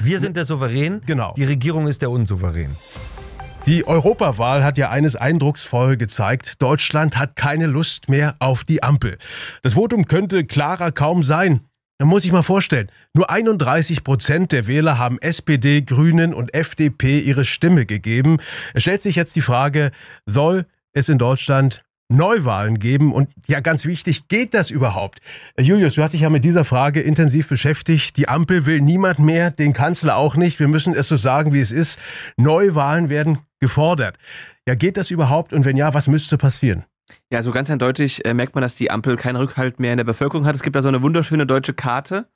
Wir sind der Souverän, genau. die Regierung ist der Unsouverän. Die Europawahl hat ja eines eindrucksvoll gezeigt. Deutschland hat keine Lust mehr auf die Ampel. Das Votum könnte klarer kaum sein. Da muss ich mal vorstellen, nur 31 Prozent der Wähler haben SPD, Grünen und FDP ihre Stimme gegeben. Es stellt sich jetzt die Frage, soll es in Deutschland Neuwahlen geben. Und ja, ganz wichtig, geht das überhaupt? Äh, Julius, du hast dich ja mit dieser Frage intensiv beschäftigt. Die Ampel will niemand mehr, den Kanzler auch nicht. Wir müssen es so sagen, wie es ist. Neuwahlen werden gefordert. Ja, geht das überhaupt? Und wenn ja, was müsste passieren? Ja, so also ganz eindeutig äh, merkt man, dass die Ampel keinen Rückhalt mehr in der Bevölkerung hat. Es gibt da so eine wunderschöne deutsche Karte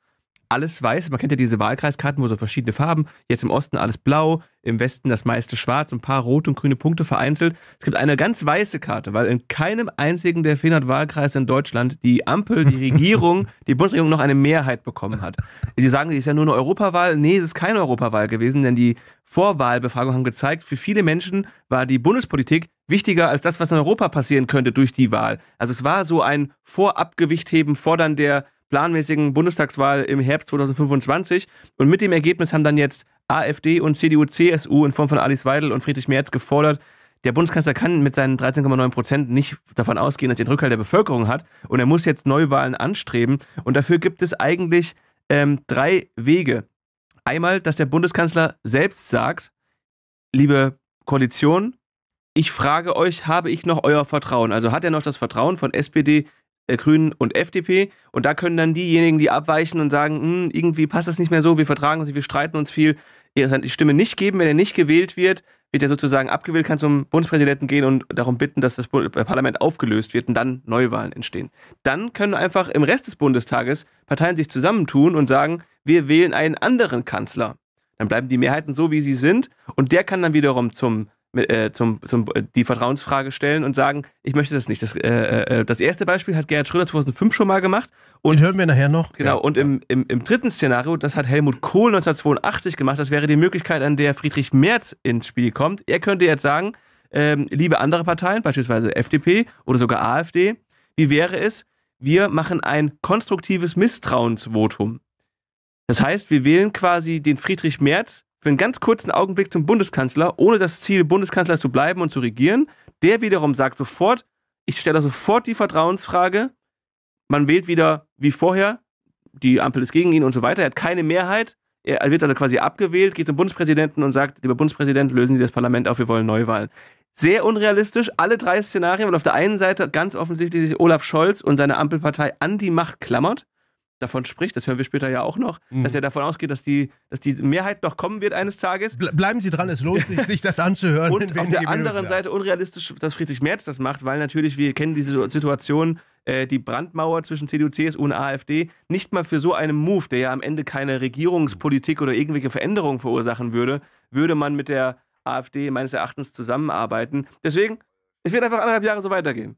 alles weiß. Man kennt ja diese Wahlkreiskarten, wo so verschiedene Farben, jetzt im Osten alles blau, im Westen das meiste schwarz, ein paar rote und grüne Punkte vereinzelt. Es gibt eine ganz weiße Karte, weil in keinem einzigen der 400 Wahlkreise in Deutschland die Ampel, die Regierung, die Bundesregierung noch eine Mehrheit bekommen hat. Sie sagen, es ist ja nur eine Europawahl. Nee, es ist keine Europawahl gewesen, denn die Vorwahlbefragungen haben gezeigt, für viele Menschen war die Bundespolitik wichtiger als das, was in Europa passieren könnte durch die Wahl. Also es war so ein Vorabgewichtheben, Fordern der planmäßigen Bundestagswahl im Herbst 2025. Und mit dem Ergebnis haben dann jetzt AfD und CDU, CSU in Form von Alice Weidel und Friedrich Merz gefordert, der Bundeskanzler kann mit seinen 13,9 Prozent nicht davon ausgehen, dass er den Rückhalt der Bevölkerung hat. Und er muss jetzt Neuwahlen anstreben. Und dafür gibt es eigentlich ähm, drei Wege. Einmal, dass der Bundeskanzler selbst sagt, liebe Koalition, ich frage euch, habe ich noch euer Vertrauen? Also hat er noch das Vertrauen von SPD, äh, Grünen und FDP. Und da können dann diejenigen, die abweichen und sagen, hm, irgendwie passt das nicht mehr so, wir vertragen uns, wir streiten uns viel, ihre Stimme nicht geben. Wenn er nicht gewählt wird, wird er sozusagen abgewählt, kann zum Bundespräsidenten gehen und darum bitten, dass das äh, Parlament aufgelöst wird und dann Neuwahlen entstehen. Dann können einfach im Rest des Bundestages Parteien sich zusammentun und sagen, wir wählen einen anderen Kanzler. Dann bleiben die Mehrheiten so, wie sie sind und der kann dann wiederum zum äh, zum, zum, äh, die Vertrauensfrage stellen und sagen, ich möchte das nicht. Das, äh, äh das erste Beispiel hat Gerhard Schröder 2005 schon mal gemacht. Und, Den hören wir nachher noch. Genau, ja. und im, im, im, dritten Szenario, das hat Helmut Kohl 1982 gemacht, das wäre die Möglichkeit, an der Friedrich Merz ins Spiel kommt. Er könnte jetzt sagen, ähm, liebe andere Parteien, beispielsweise FDP oder sogar AfD, wie wäre es, wir machen ein konstruktives Misstrauensvotum. Das heißt, wir wählen quasi den Friedrich Merz für einen ganz kurzen Augenblick zum Bundeskanzler, ohne das Ziel, Bundeskanzler zu bleiben und zu regieren. Der wiederum sagt sofort, ich stelle sofort die Vertrauensfrage. Man wählt wieder wie vorher, die Ampel ist gegen ihn und so weiter. Er hat keine Mehrheit. Er wird also quasi abgewählt, geht zum Bundespräsidenten und sagt, lieber Bundespräsident, lösen Sie das Parlament auf, wir wollen Neuwahlen. Sehr unrealistisch, alle drei Szenarien, weil auf der einen Seite ganz offensichtlich sich Olaf Scholz und seine Ampelpartei an die Macht klammert davon spricht, das hören wir später ja auch noch, mhm. dass er davon ausgeht, dass die, dass die Mehrheit noch kommen wird eines Tages. bleiben Sie dran, es lohnt sich, sich das anzuhören. Und auf der anderen Minuten, Seite unrealistisch, dass Friedrich Merz das macht, weil natürlich, wir kennen diese Situation, äh, die Brandmauer zwischen CDU, CSU und AfD, nicht mal für so einen Move, der ja am Ende keine Regierungspolitik oder irgendwelche Veränderungen verursachen würde, würde man mit der AfD meines Erachtens zusammenarbeiten. Deswegen, es wird einfach anderthalb Jahre so weitergehen.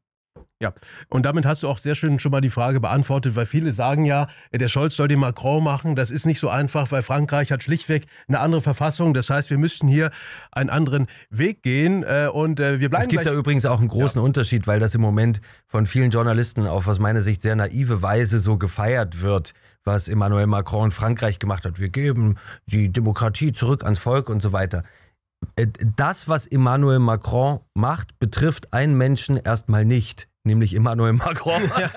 Ja, und damit hast du auch sehr schön schon mal die Frage beantwortet, weil viele sagen ja, der Scholz soll den Macron machen. Das ist nicht so einfach, weil Frankreich hat schlichtweg eine andere Verfassung. Das heißt, wir müssen hier einen anderen Weg gehen äh, und äh, wir bleiben. Es gibt da übrigens auch einen großen ja. Unterschied, weil das im Moment von vielen Journalisten auf aus meiner Sicht sehr naive Weise so gefeiert wird, was Emmanuel Macron in Frankreich gemacht hat. Wir geben die Demokratie zurück ans Volk und so weiter äh, das, was Emmanuel Macron macht, betrifft einen Menschen erstmal nicht nämlich Emmanuel Macron. Ja.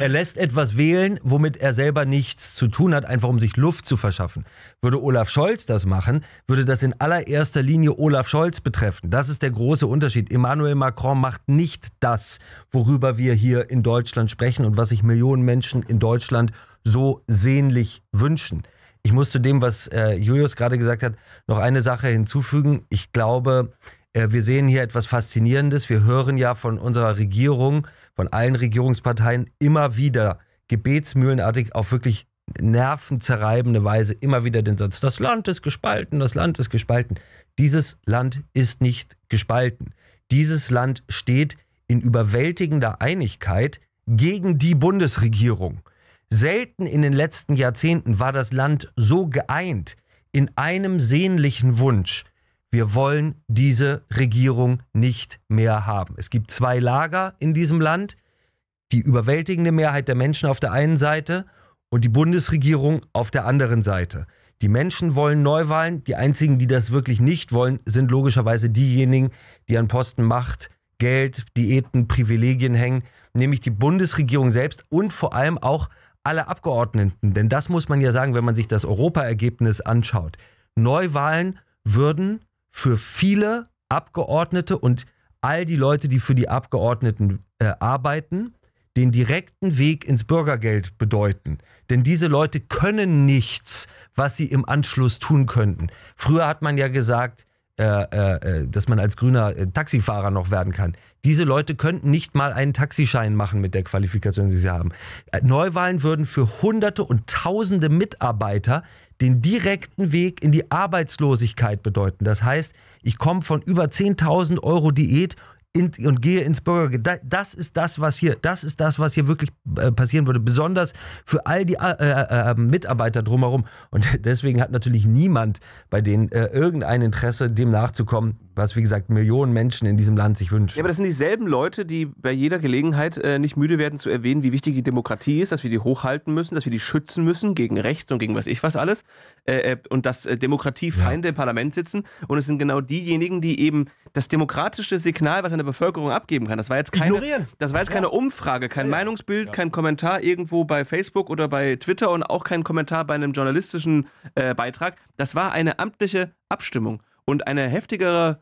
er lässt etwas wählen, womit er selber nichts zu tun hat, einfach um sich Luft zu verschaffen. Würde Olaf Scholz das machen, würde das in allererster Linie Olaf Scholz betreffen. Das ist der große Unterschied. Emmanuel Macron macht nicht das, worüber wir hier in Deutschland sprechen und was sich Millionen Menschen in Deutschland so sehnlich wünschen. Ich muss zu dem, was äh, Julius gerade gesagt hat, noch eine Sache hinzufügen. Ich glaube, äh, wir sehen hier etwas Faszinierendes. Wir hören ja von unserer Regierung, von allen Regierungsparteien immer wieder gebetsmühlenartig auf wirklich nervenzerreibende Weise immer wieder den Satz, das Land ist gespalten, das Land ist gespalten. Dieses Land ist nicht gespalten. Dieses Land steht in überwältigender Einigkeit gegen die Bundesregierung. Selten in den letzten Jahrzehnten war das Land so geeint in einem sehnlichen Wunsch, wir wollen diese Regierung nicht mehr haben. Es gibt zwei Lager in diesem Land, die überwältigende Mehrheit der Menschen auf der einen Seite und die Bundesregierung auf der anderen Seite. Die Menschen wollen Neuwahlen, die einzigen, die das wirklich nicht wollen, sind logischerweise diejenigen, die an Posten Macht, Geld, Diäten, Privilegien hängen, nämlich die Bundesregierung selbst und vor allem auch alle Abgeordneten. Denn das muss man ja sagen, wenn man sich das Europaergebnis anschaut. Neuwahlen würden für viele Abgeordnete und all die Leute, die für die Abgeordneten äh, arbeiten, den direkten Weg ins Bürgergeld bedeuten. Denn diese Leute können nichts, was sie im Anschluss tun könnten. Früher hat man ja gesagt, äh, äh, äh, dass man als grüner äh, Taxifahrer noch werden kann. Diese Leute könnten nicht mal einen Taxischein machen mit der Qualifikation, die sie haben. Äh, Neuwahlen würden für Hunderte und Tausende Mitarbeiter den direkten Weg in die Arbeitslosigkeit bedeuten. Das heißt, ich komme von über 10.000 Euro Diät in, und gehe ins Bürgergericht. Das ist das, was hier, das ist das, was hier wirklich äh, passieren würde, besonders für all die äh, äh, äh ähm, Mitarbeiter drumherum. Und deswegen hat natürlich niemand bei denen äh, irgendein Interesse, dem nachzukommen, was wie gesagt Millionen Menschen in diesem Land sich wünschen. Ja, aber das sind dieselben Leute, die bei jeder Gelegenheit äh, nicht müde werden zu erwähnen, wie wichtig die Demokratie ist, dass wir die hochhalten müssen, dass wir die schützen müssen gegen rechts und gegen was ich was alles äh, äh, und dass äh, Demokratiefeinde ja. im Parlament sitzen und es sind genau diejenigen, die eben das demokratische Signal, was eine Bevölkerung abgeben kann. Das war jetzt keine, Ignorieren. das war jetzt keine ja. Umfrage, kein ja. Meinungsbild, kein Kommentar irgendwo bei Facebook oder bei Twitter und auch kein Kommentar bei einem journalistischen äh, Beitrag. Das war eine amtliche Abstimmung und eine heftigere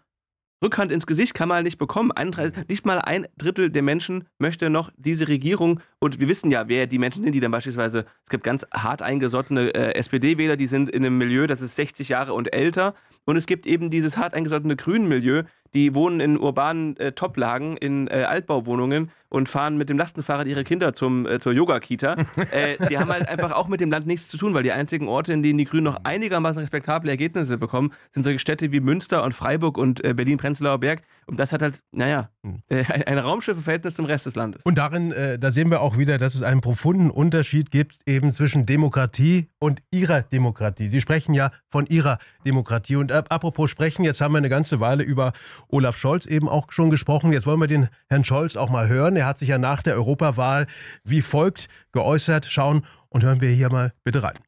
Rückhand ins Gesicht kann man nicht bekommen. Ein, nicht mal ein Drittel der Menschen möchte noch diese Regierung. Und wir wissen ja, wer die Menschen sind, die dann beispielsweise, es gibt ganz hart eingesottene äh, SPD-Wähler, die sind in einem Milieu, das ist 60 Jahre und älter. Und es gibt eben dieses hart eingesottene Grünen-Milieu, die wohnen in urbanen äh, Toplagen, in äh, Altbauwohnungen und fahren mit dem Lastenfahrrad ihre Kinder zum, äh, zur Yoga-Kita. Äh, die haben halt einfach auch mit dem Land nichts zu tun, weil die einzigen Orte, in denen die Grünen noch einigermaßen respektable Ergebnisse bekommen, sind solche Städte wie Münster und Freiburg und äh, Berlin-Prenzlauer Berg. Und das hat halt, naja, hm. äh, ein, ein Raumschiffverhältnis zum Rest des Landes. Und darin, da sehen wir auch wieder, dass es einen profunden Unterschied gibt eben zwischen Demokratie und ihrer Demokratie. Sie sprechen ja von ihrer Demokratie. Und apropos sprechen, jetzt haben wir eine ganze Weile über Olaf Scholz eben auch schon gesprochen. Jetzt wollen wir den Herrn Scholz auch mal hören. Er hat sich ja nach der Europawahl wie folgt geäußert. Schauen und hören wir hier mal bitte rein.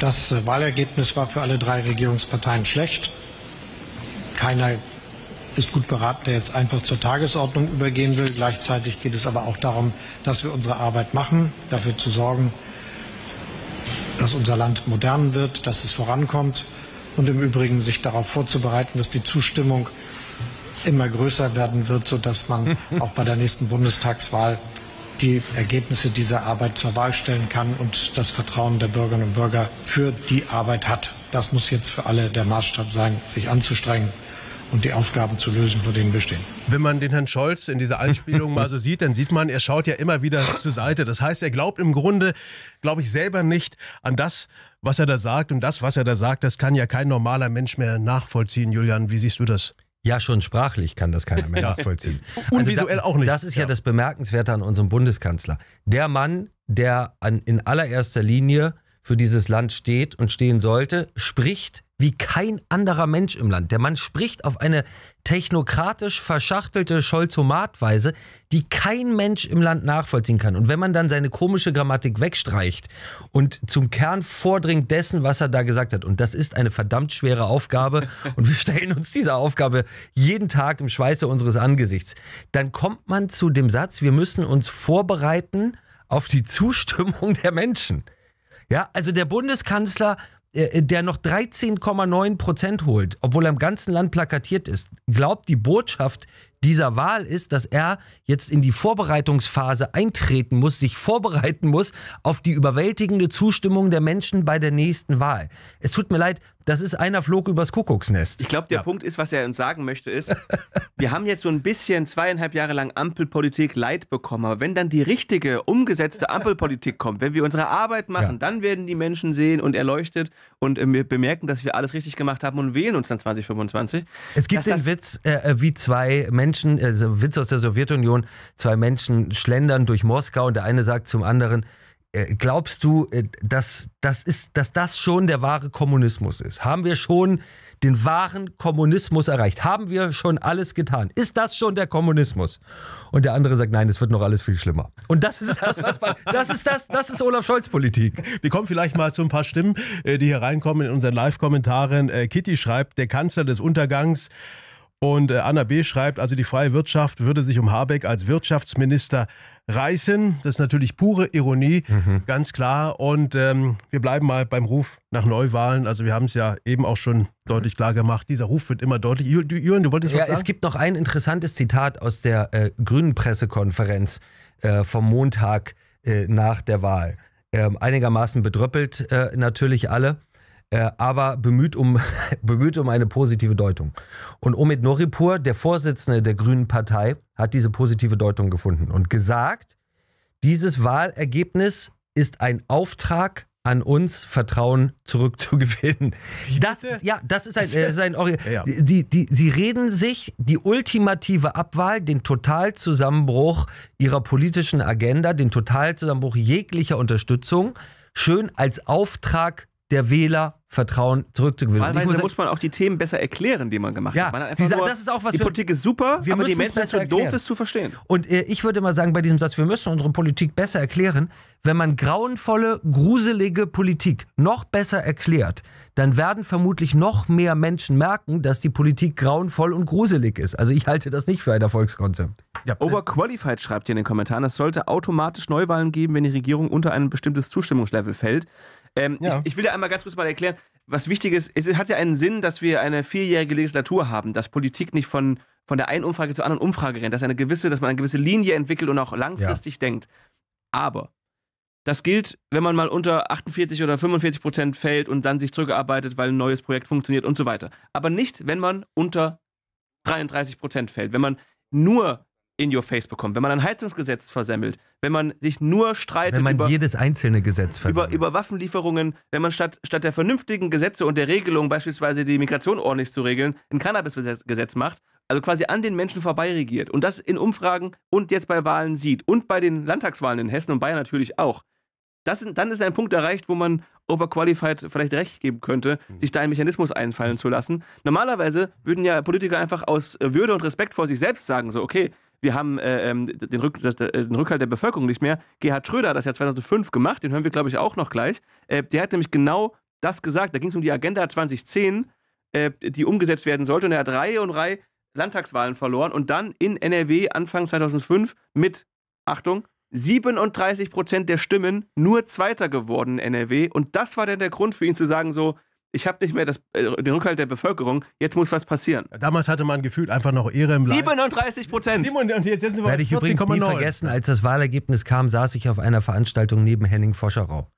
Das Wahlergebnis war für alle drei Regierungsparteien schlecht. Keiner ist gut beraten, der jetzt einfach zur Tagesordnung übergehen will. Gleichzeitig geht es aber auch darum, dass wir unsere Arbeit machen, dafür zu sorgen, dass unser Land modern wird, dass es vorankommt und im Übrigen sich darauf vorzubereiten, dass die Zustimmung immer größer werden wird, sodass man auch bei der nächsten Bundestagswahl die Ergebnisse dieser Arbeit zur Wahl stellen kann und das Vertrauen der Bürgerinnen und Bürger für die Arbeit hat. Das muss jetzt für alle der Maßstab sein, sich anzustrengen und die Aufgaben zu lösen, vor denen wir stehen. Wenn man den Herrn Scholz in dieser Einspielung mal so sieht, dann sieht man, er schaut ja immer wieder zur Seite. Das heißt, er glaubt im Grunde, glaube ich, selber nicht an das, was er da sagt. Und das, was er da sagt, das kann ja kein normaler Mensch mehr nachvollziehen. Julian, wie siehst du das? Ja, schon sprachlich kann das keiner mehr nachvollziehen. Und also visuell da, auch nicht. Das ist ja. ja das Bemerkenswerte an unserem Bundeskanzler. Der Mann, der an, in allererster Linie für dieses Land steht und stehen sollte, spricht wie kein anderer Mensch im Land. Der Mann spricht auf eine technokratisch verschachtelte Scholzomat-Weise, die kein Mensch im Land nachvollziehen kann. Und wenn man dann seine komische Grammatik wegstreicht und zum Kern vordringt dessen, was er da gesagt hat, und das ist eine verdammt schwere Aufgabe, und wir stellen uns dieser Aufgabe jeden Tag im Schweiße unseres Angesichts, dann kommt man zu dem Satz, wir müssen uns vorbereiten auf die Zustimmung der Menschen. Ja, also der Bundeskanzler äh, der noch 13,9 Prozent holt, obwohl er im ganzen Land plakatiert ist, glaubt die Botschaft dieser Wahl ist, dass er jetzt in die Vorbereitungsphase eintreten muss, sich vorbereiten muss auf die überwältigende Zustimmung der Menschen bei der nächsten Wahl. Es tut mir leid, das ist einer flog übers Kuckucksnest. Ich glaube, der ja. Punkt ist, was er uns sagen möchte, ist, wir haben jetzt so ein bisschen zweieinhalb Jahre lang Ampelpolitik Leid bekommen. Aber wenn dann die richtige, umgesetzte Ampelpolitik kommt, wenn wir unsere Arbeit machen, ja. dann werden die Menschen sehen und erleuchtet und äh, wir bemerken, dass wir alles richtig gemacht haben und wählen uns dann 2025. Es gibt den Witz, äh, äh, wie zwei Menschen, also Witz aus der Sowjetunion, zwei Menschen schlendern durch Moskau und der eine sagt zum anderen, äh, glaubst du, äh, dass, das ist, dass das schon der wahre Kommunismus ist? Haben wir schon den wahren Kommunismus erreicht? Haben wir schon alles getan? Ist das schon der Kommunismus? Und der andere sagt, nein, es wird noch alles viel schlimmer. Und das ist das, was man, das ist das, das ist Olaf Scholz Politik. Wir kommen vielleicht mal zu ein paar Stimmen, äh, die hier reinkommen in unseren Live-Kommentaren. Kitty schreibt, der Kanzler des Untergangs. Und Anna B. schreibt, also die freie Wirtschaft würde sich um Habeck als Wirtschaftsminister reißen. Das ist natürlich pure Ironie, mhm. ganz klar. Und ähm, wir bleiben mal beim Ruf nach Neuwahlen. Also wir haben es ja eben auch schon deutlich klar gemacht. Dieser Ruf wird immer deutlich. Jürgen, du wolltest ja, was sagen? Ja, Es gibt noch ein interessantes Zitat aus der äh, Grünen Pressekonferenz äh, vom Montag äh, nach der Wahl. Ähm, einigermaßen bedröppelt äh, natürlich alle äh, aber bemüht um, bemüht um eine positive Deutung. Und Omid Noripur, der Vorsitzende der Grünen Partei, hat diese positive Deutung gefunden und gesagt, dieses Wahlergebnis ist ein Auftrag an uns Vertrauen zurückzugewinnen. Das, ja, das ist ein, äh, ist ein ja, ja. Die, die, sie reden sich die ultimative Abwahl, den Totalzusammenbruch ihrer politischen Agenda, den Totalzusammenbruch jeglicher Unterstützung schön als Auftrag der Wähler Vertrauen zurückzugewinnen. Wahlweise muss, muss man auch die Themen besser erklären, die man gemacht ja, hat. Man hat sie, nur, das ist auch was die wir, Politik ist super, wir aber die Menschen besser sind halt doof, es zu verstehen. Und äh, ich würde mal sagen, bei diesem Satz, wir müssen unsere Politik besser erklären. Wenn man grauenvolle, gruselige Politik noch besser erklärt, dann werden vermutlich noch mehr Menschen merken, dass die Politik grauenvoll und gruselig ist. Also ich halte das nicht für ein Erfolgskonzept. Ja, Overqualified schreibt hier in den Kommentaren, es sollte automatisch Neuwahlen geben, wenn die Regierung unter ein bestimmtes Zustimmungslevel fällt. Ähm, ja. ich, ich, will dir einmal ganz kurz mal erklären, was wichtig ist. Es hat ja einen Sinn, dass wir eine vierjährige Legislatur haben, dass Politik nicht von, von der einen Umfrage zur anderen Umfrage rennt, dass, eine gewisse, dass man eine gewisse Linie entwickelt und auch langfristig ja. denkt. Aber das gilt, wenn man mal unter 48 oder 45 Prozent fällt und dann sich zurückarbeitet, weil ein neues Projekt funktioniert und so weiter. Aber nicht, wenn man unter 33 Prozent fällt. Wenn man nur in your face bekommt, wenn man ein Heizungsgesetz versemmelt, wenn man sich nur streitet. Wenn man über, jedes einzelne Gesetz versemmelt. Über, über Waffenlieferungen, wenn man statt, statt der vernünftigen Gesetze und der Regelung, beispielsweise die Migration ordentlich zu regeln, ein Cannabisgesetz macht, also quasi an den Menschen vorbei regiert und das in Umfragen und jetzt bei Wahlen sieht und bei den Landtagswahlen in Hessen und Bayern natürlich auch. Das, dann ist ein Punkt erreicht, wo man overqualified vielleicht recht geben könnte, hm. sich da einen Mechanismus einfallen zu lassen. Normalerweise würden ja Politiker einfach aus Würde und Respekt vor sich selbst sagen, so, okay, wir haben äh, ähm, den, Rück, das, äh, den, Rückhalt der Bevölkerung nicht mehr. Gerhard Schröder hat das ja 2005 gemacht, den hören wir, glaube ich, auch noch gleich. Äh, der hat nämlich genau das gesagt. Da ging es um die Agenda 2010, äh, die umgesetzt werden sollte. Und er hat Reihe und Reihe Landtagswahlen verloren und dann in NRW Anfang 2005 mit, Achtung, 37 Prozent der Stimmen nur Zweiter geworden in NRW. Und das war dann der Grund für ihn zu sagen, so, ich habe nicht mehr das, äh, den Rückhalt der Bevölkerung, jetzt muss was passieren. Damals hatte man gefühlt einfach noch Ehre im Leib. 37 Prozent. Und jetzt sind wir bei Werde ich übrigens nie 9. vergessen, als das Wahlergebnis kam, saß ich auf einer Veranstaltung neben Henning Foscherau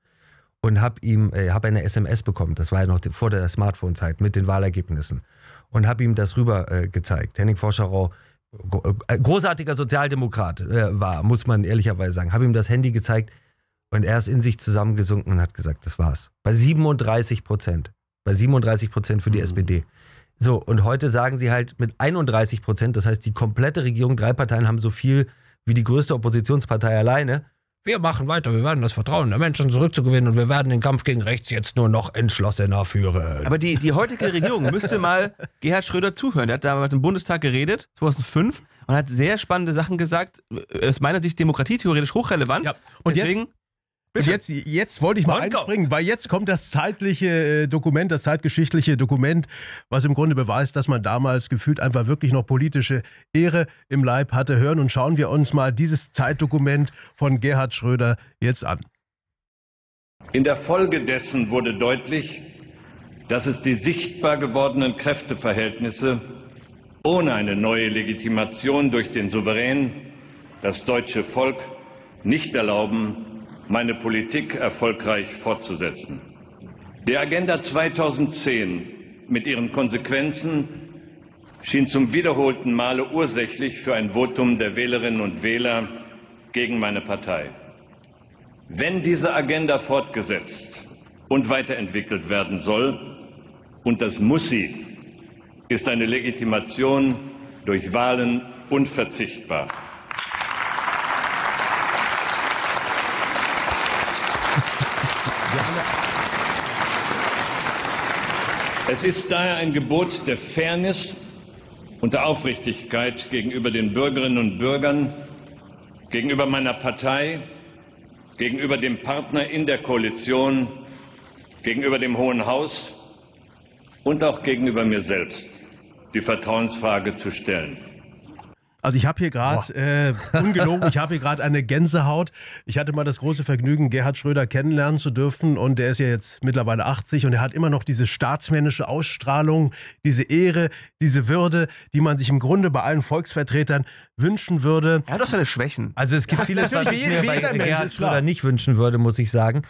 und habe äh, hab eine SMS bekommen, das war ja noch vor der Smartphone-Zeit, mit den Wahlergebnissen und habe ihm das rüber äh, gezeigt. Henning Foscherau, äh, großartiger Sozialdemokrat äh, war, muss man ehrlicherweise sagen, habe ihm das Handy gezeigt und er ist in sich zusammengesunken und hat gesagt, das war's. Bei 37 Prozent. Bei 37 Prozent für die mhm. SPD. So, und heute sagen sie halt mit 31 Prozent, das heißt, die komplette Regierung, drei Parteien haben so viel wie die größte Oppositionspartei alleine. Wir machen weiter, wir werden das Vertrauen der Menschen zurückzugewinnen und wir werden den Kampf gegen rechts jetzt nur noch entschlossener führen. Aber die, die heutige Regierung müsste mal Gerhard Schröder zuhören. Der hat damals im Bundestag geredet, 2005, und hat sehr spannende Sachen gesagt, aus meiner Sicht demokratietheoretisch hochrelevant. Ja. Und deswegen jetzt? Und jetzt, jetzt wollte ich mal Holger. einspringen, weil jetzt kommt das zeitliche äh, Dokument, das zeitgeschichtliche Dokument, was im Grunde beweist, dass man damals gefühlt einfach wirklich noch politische Ehre im Leib hatte. Hören und schauen wir uns mal dieses Zeitdokument von Gerhard Schröder jetzt an. In der Folge dessen wurde deutlich, dass es die sichtbar gewordenen Kräfteverhältnisse ohne eine neue Legitimation durch den Souverän, das deutsche Volk, nicht erlauben, meine Politik erfolgreich fortzusetzen. Die Agenda 2010 mit ihren Konsequenzen schien zum wiederholten Male ursächlich für ein Votum der Wählerinnen und Wähler gegen meine Partei. Wenn diese Agenda fortgesetzt und weiterentwickelt werden soll, und das muss sie, ist eine Legitimation durch Wahlen unverzichtbar. Es ist daher ein Gebot der Fairness und der Aufrichtigkeit gegenüber den Bürgerinnen und Bürgern, gegenüber meiner Partei, gegenüber dem Partner in der Koalition, gegenüber dem Hohen Haus und auch gegenüber mir selbst, die Vertrauensfrage zu stellen. Also ich habe hier gerade, äh, ungelogen, ich habe hier gerade eine Gänsehaut. Ich hatte mal das große Vergnügen, Gerhard Schröder kennenlernen zu dürfen und der ist ja jetzt mittlerweile 80 und er hat immer noch diese staatsmännische Ausstrahlung, diese Ehre, diese Würde, die man sich im Grunde bei allen Volksvertretern wünschen würde. Er hat auch seine Schwächen. Also es gibt ja, vieles, was ich mir bei Gerhard Schröder nicht wünschen würde, muss ich sagen.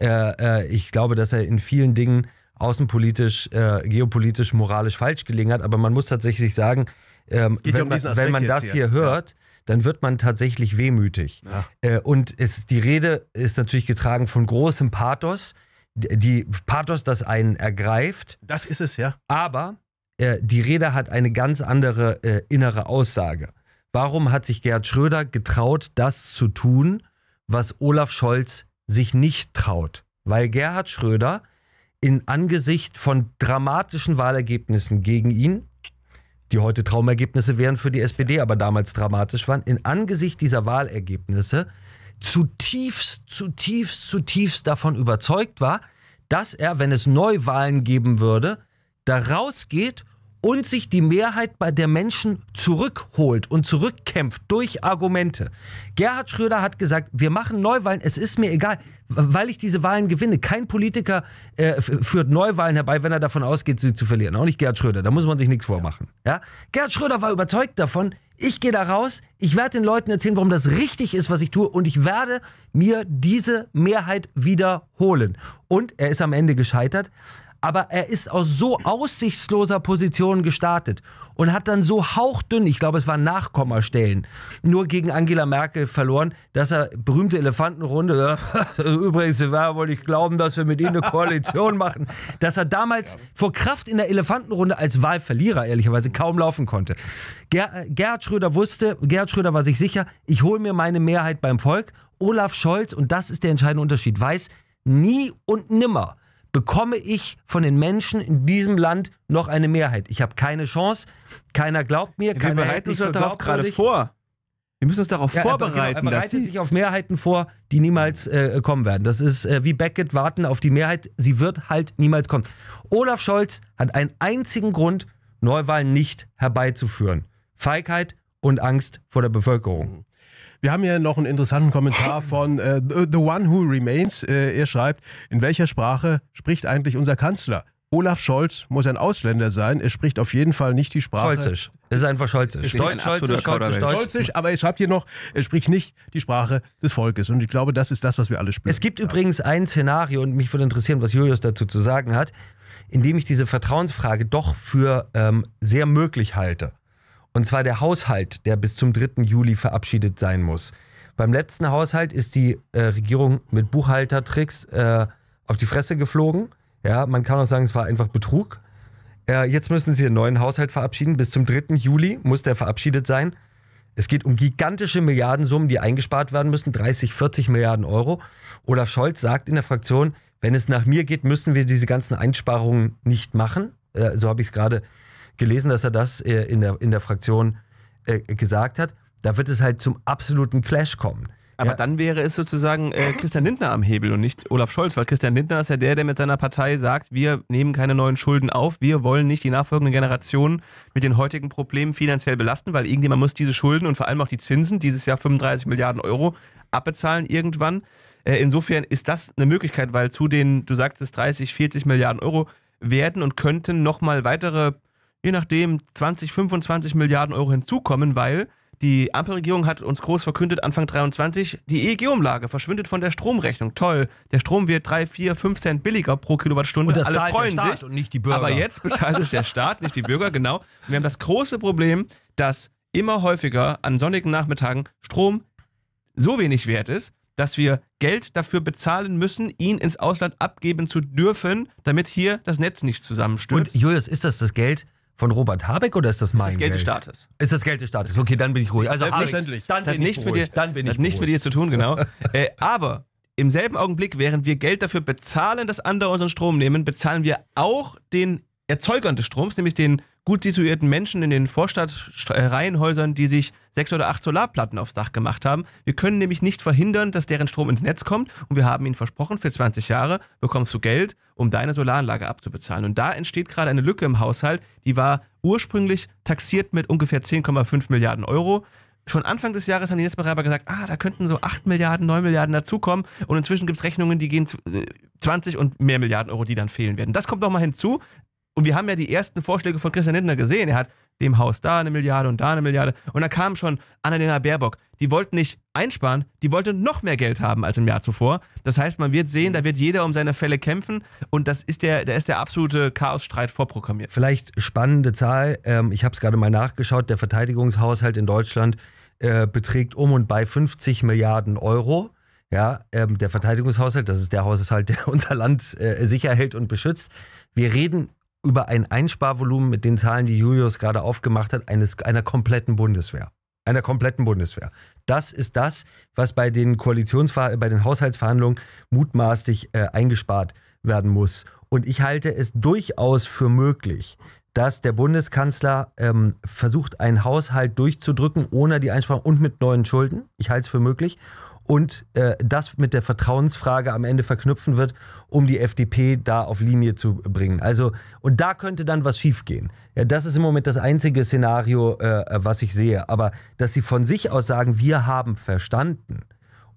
Äh, äh, ich glaube, dass er in vielen Dingen außenpolitisch, äh, geopolitisch, moralisch falsch gelegen hat, aber man muss tatsächlich sagen, ähm, wenn, ja um man, wenn, man, das hier, hier hört, ja. dann wird man tatsächlich wehmütig. Äh, und es, die Rede ist natürlich getragen von großem Pathos, die Pathos, das einen ergreift. Das ist es, ja. Aber äh, die Rede hat eine ganz andere äh, innere Aussage. Warum hat sich Gerhard Schröder getraut, das zu tun, was Olaf Scholz sich nicht traut? Weil Gerhard Schröder in Angesicht von dramatischen Wahlergebnissen gegen ihn die heute Traumergebnisse wären für die SPD, aber damals dramatisch waren, in Angesicht dieser Wahlergebnisse zutiefst, zutiefst, zutiefst davon überzeugt war, dass er, wenn es Neuwahlen geben würde, da rausgeht und sich die Mehrheit bei der Menschen zurückholt und zurückkämpft durch Argumente. Gerhard Schröder hat gesagt, wir machen Neuwahlen, es ist mir egal, weil ich diese Wahlen gewinne. Kein Politiker äh, führt Neuwahlen herbei, wenn er davon ausgeht, sie zu verlieren. Auch nicht Gerhard Schröder, da muss man sich nichts vormachen. Ja? Gerhard Schröder war überzeugt davon, ich gehe da raus, ich werde den Leuten erzählen, warum das richtig ist, was ich tue, und ich werde mir diese Mehrheit wiederholen. Und er ist am Ende gescheitert, aber er ist aus so aussichtsloser Position gestartet und hat dann so hauchdünn, ich glaube, es waren Nachkommastellen, nur gegen Angela Merkel verloren, dass er berühmte Elefantenrunde, übrigens war wohl ich glauben, dass wir mit ihnen eine Koalition machen, dass er damals vor Kraft in der Elefantenrunde als Wahlverlierer ehrlicherweise kaum laufen konnte. Ger Gerhard Schröder wusste, Gerhard Schröder war sich sicher, ich hole mir meine Mehrheit beim Volk. Olaf Scholz, und das ist der entscheidende Unterschied, weiß nie und nimmer, bekomme ich von den Menschen in diesem Land noch eine Mehrheit. Ich habe keine Chance, keiner glaubt mir, ja, keiner Wir bereiten uns darauf gerade vor. Wir müssen uns darauf ja, vorbereiten. Er, genau, er bereitet sich auf Mehrheiten vor, die niemals äh, kommen werden. Das ist äh, wie Beckett warten auf die Mehrheit. Sie wird halt niemals kommen. Olaf Scholz hat einen einzigen Grund, Neuwahlen nicht herbeizuführen. Feigheit und Angst vor der Bevölkerung. Wir haben hier noch einen interessanten Kommentar von äh, The One Who Remains. Äh, er schreibt, in welcher Sprache spricht eigentlich unser Kanzler? Olaf Scholz muss ein Ausländer sein. Er spricht auf jeden Fall nicht die Sprache. Scholzisch. Es ist einfach Scholzisch. Ist Deutsch, ein Scholzisch, Scholzisch, Deutsch. Scholzisch, aber es schreibt hier noch, er spricht nicht die Sprache des Volkes. Und ich glaube, das ist das, was wir alle spüren. Es gibt ja. übrigens ein Szenario, und mich würde interessieren, was Julius dazu zu sagen hat, in dem ich diese Vertrauensfrage doch für ähm, sehr möglich halte. Und zwar der Haushalt, der bis zum 3. Juli verabschiedet sein muss. Beim letzten Haushalt ist die äh, Regierung mit Buchhaltertricks äh, auf die Fresse geflogen. Ja, man kann auch sagen, es war einfach Betrug. Äh, jetzt müssen sie einen neuen Haushalt verabschieden. Bis zum 3. Juli muss der verabschiedet sein. Es geht um gigantische Milliardensummen, die eingespart werden müssen, 30, 40 Milliarden Euro. Olaf Scholz sagt in der Fraktion, wenn es nach mir geht, müssen wir diese ganzen Einsparungen nicht machen. Äh, so habe ich es gerade äh, gelesen, dass er das äh, in, der, in der Fraktion äh, gesagt hat. Da wird es halt zum absoluten Clash kommen. Aber ja. dann wäre es sozusagen äh, Christian Lindner am Hebel und nicht Olaf Scholz, weil Christian Lindner ist ja der, der mit seiner Partei sagt, wir nehmen keine neuen Schulden auf, wir wollen nicht die nachfolgenden Generationen mit den heutigen Problemen finanziell belasten, weil irgendjemand muss diese Schulden und vor allem auch die Zinsen, dieses Jahr 35 Milliarden Euro, abbezahlen irgendwann. Äh, insofern ist das eine Möglichkeit, weil zu den, du sagtest, 30, 40 Milliarden Euro werden und könnten nochmal weitere je nachdem 20, 25 Milliarden Euro hinzukommen, weil die Ampelregierung hat uns groß verkündet, Anfang 23, die EEG-Umlage verschwindet von der Stromrechnung. Toll, der Strom wird 3, 4, 5 Cent billiger pro Kilowattstunde. Und das Alle zahlt freuen der Staat sich. Und nicht die Bürger. Aber jetzt bezahlt es der Staat, nicht die Bürger, genau. Und wir haben das große Problem, dass immer häufiger an sonnigen Nachmittagen Strom so wenig wert ist, dass wir Geld dafür bezahlen müssen, ihn ins Ausland abgeben zu dürfen, damit hier das Netz nicht zusammenstürzt. Und Julius, ist das das Geld, von Robert Habeck oder ist das mein ist das Geld? des Staates. Ist das Geld des Staates? Okay, dann bin ich ruhig. Also Selbstverständlich. Habeck, dann das bin hat nichts beruhigt. mit dir, dann bin ich nichts mit dir zu tun, genau. äh, aber im selben Augenblick, während wir Geld dafür bezahlen, dass andere unseren Strom nehmen, bezahlen wir auch den Erzeugern des Stroms, nämlich den gut situierten Menschen in den Vorstadtreihenhäusern, die sich sechs oder acht Solarplatten aufs Dach gemacht haben. Wir können nämlich nicht verhindern, dass deren Strom ins Netz kommt und wir haben ihnen versprochen, für 20 Jahre bekommst du Geld, um deine Solaranlage abzubezahlen. Und da entsteht gerade eine Lücke im Haushalt, die war ursprünglich taxiert mit ungefähr 10,5 Milliarden Euro schon Anfang des Jahres haben die Netzbetreiber gesagt, ah, da könnten so 8 Milliarden, 9 Milliarden dazukommen. Und inzwischen gibt es Rechnungen, die gehen 20 äh, und mehr Milliarden Euro, die dann fehlen werden. Das kommt nochmal hinzu. Und wir haben ja die ersten Vorschläge von Christian Lindner gesehen. Er hat dem Haus da eine Milliarde und da eine Milliarde. Und da kam schon Annalena Baerbock. Die wollten nicht einsparen, die wollte noch mehr Geld haben als im Jahr zuvor. Das heißt, man wird sehen, da wird jeder um seine Fälle kämpfen und das ist der, da ist der absolute Chaosstreit vorprogrammiert. Vielleicht spannende Zahl, ähm, ich habe es gerade mal nachgeschaut, der Verteidigungshaushalt in Deutschland äh, beträgt um und bei 50 Milliarden Euro. Ja, ähm, der Verteidigungshaushalt, das ist der Haushalt, der unser Land äh, sicher hält und beschützt. Wir reden über ein Einsparvolumen mit den Zahlen, die Julius gerade aufgemacht hat, eines, einer kompletten Bundeswehr. Einer kompletten Bundeswehr. Das ist das, was bei den Koalitionsver bei den Haushaltsverhandlungen mutmaßlich äh, eingespart werden muss. Und ich halte es durchaus für möglich, dass der Bundeskanzler ähm, versucht, einen Haushalt durchzudrücken ohne die Einsparung und mit neuen Schulden. Ich halte es für möglich und äh, das mit der Vertrauensfrage am Ende verknüpfen wird, um die FDP da auf Linie zu bringen. Also, und da könnte dann was schiefgehen. Ja, das ist im Moment das einzige Szenario, äh, äh, was ich sehe. Aber dass sie von sich aus sagen, wir haben verstanden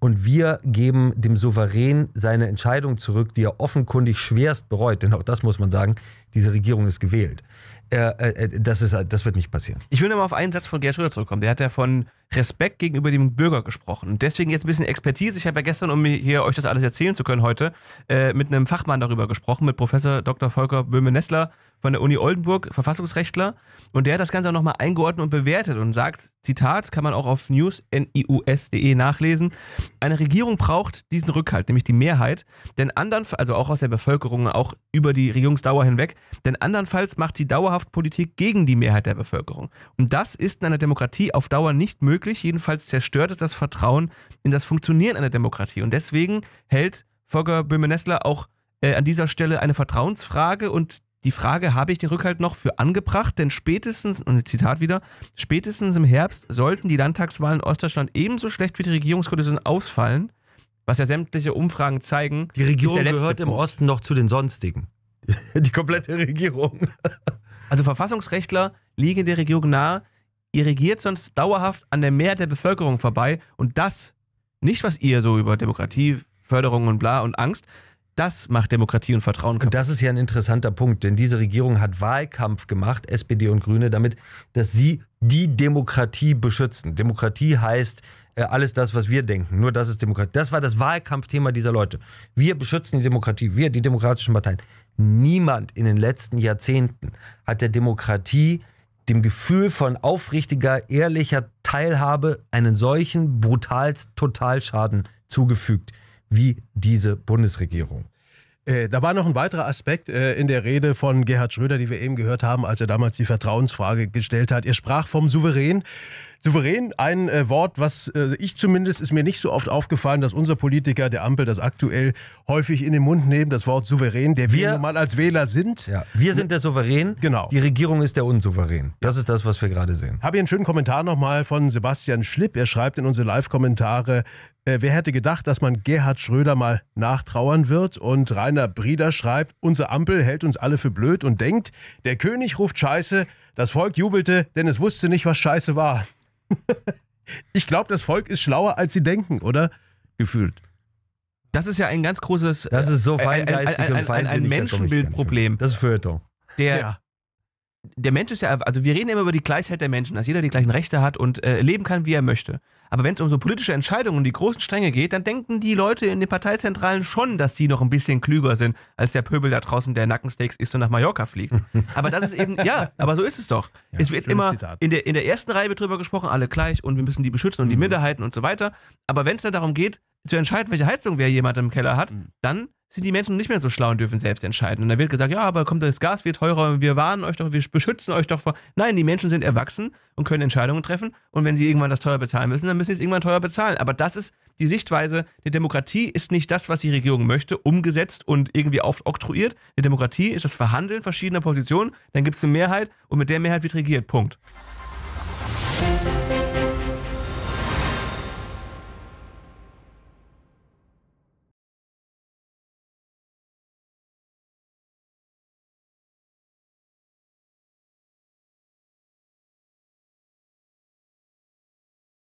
und wir geben dem Souverän seine Entscheidung zurück, die er offenkundig schwerst bereut, denn auch das muss man sagen, diese Regierung ist gewählt. Äh, äh, äh das, ist, das wird nicht passieren. Ich will nochmal auf einen Satz von Gerd Schröder zurückkommen. Der hat ja von Respekt gegenüber dem Bürger gesprochen. Und deswegen jetzt ein bisschen Expertise. Ich habe ja gestern, um hier euch das alles erzählen zu können heute, äh, mit einem Fachmann darüber gesprochen, mit Professor Dr. Volker Böhme-Nessler von der Uni Oldenburg, Verfassungsrechtler. Und der hat das Ganze auch nochmal eingeordnet und bewertet und sagt, Zitat, kann man auch auf news.nius.de nachlesen, eine Regierung braucht diesen Rückhalt, nämlich die Mehrheit, denn andern, also auch aus der Bevölkerung, auch über die Regierungsdauer hinweg, denn andernfalls macht sie dauerhaft Politik gegen die Mehrheit der Bevölkerung. Und das ist in einer Demokratie auf Dauer nicht möglich möglich. Jedenfalls zerstört es das Vertrauen in das Funktionieren einer Demokratie. Und deswegen hält Volker Böhme-Nessler auch äh, an dieser Stelle eine Vertrauensfrage und die Frage, habe ich den Rückhalt noch für angebracht? Denn spätestens, und Zitat wieder, spätestens im Herbst sollten die Landtagswahlen in Ostdeutschland ebenso schlecht wie die Regierungskollision ausfallen, was ja sämtliche Umfragen zeigen. Die Regierung gehört Punkt. im Osten noch zu den sonstigen. die komplette Regierung. also Verfassungsrechtler liegen der Regierung nahe, Ihr regiert sonst dauerhaft an der Mehrheit der Bevölkerung vorbei und das, nicht was ihr so über Demokratie, Förderung und bla und Angst, das macht Demokratie und Vertrauen kaputt. Und das ist ja ein interessanter Punkt, denn diese Regierung hat Wahlkampf gemacht, SPD und Grüne, damit, dass sie die Demokratie beschützen. Demokratie heißt äh, alles das, was wir denken. Nur das ist Demokratie. Das war das Wahlkampfthema dieser Leute. Wir beschützen die Demokratie, wir, die demokratischen Parteien. Niemand in den letzten Jahrzehnten hat der Demokratie dem Gefühl von aufrichtiger, ehrlicher Teilhabe einen solchen brutalst Totalschaden zugefügt wie diese Bundesregierung. Äh, da war noch ein weiterer Aspekt äh, in der Rede von Gerhard Schröder, die wir eben gehört haben, als er damals die Vertrauensfrage gestellt hat. Er sprach vom Souverän. Souverän, ein äh, Wort, was ich zumindest, ist mir nicht so oft aufgefallen, dass unser Politiker der Ampel das aktuell häufig in den Mund nehmen, das Wort souverän, der wir, wir mal als Wähler sind. Ja, wir sind der Souverän, genau. die Regierung ist der Unsouverän. Das ist das, was wir gerade sehen. Habe hier einen schönen Kommentar nochmal von Sebastian Schlipp. Er schreibt in unsere Live-Kommentare, wer hätte gedacht, dass man Gerhard Schröder mal nachtrauern wird? Und Rainer Brieder schreibt, unsere Ampel hält uns alle für blöd und denkt, der König ruft Scheiße, das Volk jubelte, denn es wusste nicht, was Scheiße war. ich glaube, das Volk ist schlauer, als sie denken, oder? Gefühlt. Das ist ja ein ganz großes. Das ist so feingeistig ein, ein, ein, ein, ein Menschenbildproblem. Das ist Feuilleton. Der, ja der Mensch ist ja, also wir reden immer über die Gleichheit der Menschen, dass jeder die gleichen Rechte hat und äh, leben kann, wie er möchte. Aber wenn es um so politische Entscheidungen und die großen Stränge geht, dann denken die Leute in den Parteizentralen schon, dass sie noch ein bisschen klüger sind als der Pöbel da draußen, der Nackensteaks isst und nach Mallorca fliegt. aber das ist eben, ja, aber so ist es doch. Ja, es wird immer in der, in der ersten Reihe wird drüber gesprochen, alle gleich und wir müssen die beschützen und mhm. die Minderheiten und so weiter. Aber wenn es dann darum geht, zu entscheiden, welche Heizung wer jemand im Keller hat, mhm. dann sind die Menschen nicht mehr so schlau und dürfen selbst entscheiden. Und da wird gesagt, ja, aber kommt das Gas wird teurer und wir warnen euch doch, wir beschützen euch doch vor. Nein, die Menschen sind erwachsen und können Entscheidungen treffen und wenn sie irgendwann das teuer bezahlen müssen, dann müssen sie es irgendwann teuer bezahlen. Aber das ist die Sichtweise, eine Demokratie ist nicht das, was die Regierung möchte, umgesetzt und irgendwie aufoktroyiert. Eine Demokratie ist das Verhandeln verschiedener Positionen, dann gibt es eine Mehrheit und mit der Mehrheit wird regiert. Punkt.